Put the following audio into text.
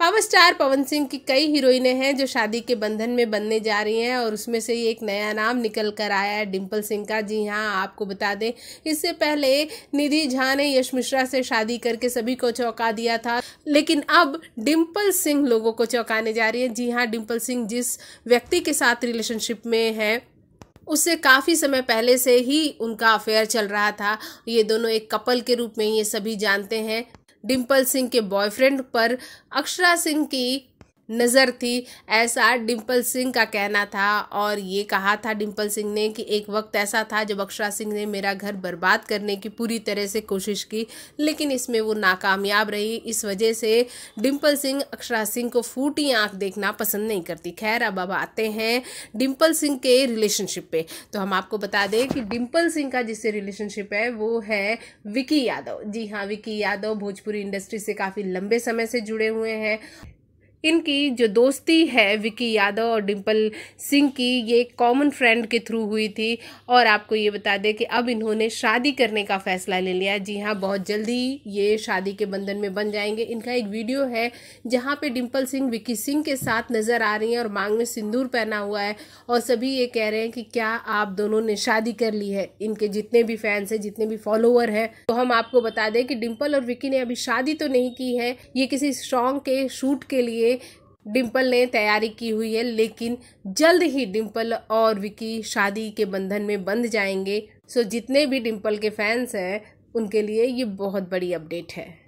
power star पवन सिंह की कई हीरोइनें हैं जो शादी के बंधन में बनने जा रही हैं और उसमें से एक नया नाम निकल कर आया है डिम्पल सिंह का जी हाँ आपको बता दें इससे पहले निधि झा ने यश मिश्रा से शादी करके सभी को चौंका दिया था लेकिन अब डिम्पल सिंह लोगों को चौंकाने जा रही है जी हाँ डिम्पल सिंह जिस व्यक्ति के साथ रिलेशनशिप में है उससे काफ़ी समय पहले से ही उनका अफेयर चल रहा था ये दोनों एक कपल के रूप में ये सभी जानते हैं डिम्पल सिंह के बॉयफ्रेंड पर अक्षरा सिंह की नज़र थी ऐसा डिम्पल सिंह का कहना था और ये कहा था डिम्पल सिंह ने कि एक वक्त ऐसा था जब अक्षरा सिंह ने मेरा घर बर्बाद करने की पूरी तरह से कोशिश की लेकिन इसमें वो नाकामयाब रही इस वजह से डिम्पल सिंह अक्षरा सिंह को फूटी आँख देखना पसंद नहीं करती खैर अब अब आते हैं डिम्पल सिंह के रिलेशनशिप पे तो हम आपको बता दें कि डिम्पल सिंह का जिससे रिलेशनशिप है वो है विकी यादव जी हाँ विकी यादव भोजपुरी इंडस्ट्री से काफ़ी लंबे समय से जुड़े हुए हैं इनकी जो दोस्ती है विकी यादव और डिम्पल सिंह की ये कॉमन फ्रेंड के थ्रू हुई थी और आपको ये बता दें कि अब इन्होंने शादी करने का फ़ैसला ले लिया जी हाँ बहुत जल्दी ये शादी के बंधन में बन जाएंगे इनका एक वीडियो है जहाँ पे डिम्पल सिंह विकी सिंह के साथ नज़र आ रही हैं और मांग में सिंदूर पहना हुआ है और सभी ये कह रहे हैं कि क्या आप दोनों ने शादी कर ली है इनके जितने भी फैंस हैं जितने भी फॉलोअर हैं तो हम आपको बता दें कि डिम्पल और विकी ने अभी शादी तो नहीं की है ये किसी सॉन्ग के शूट के लिए डिम्पल ने तैयारी की हुई है लेकिन जल्द ही डिम्पल और विकी शादी के बंधन में बंध जाएंगे सो जितने भी डिम्पल के फैंस हैं उनके लिए ये बहुत बड़ी अपडेट है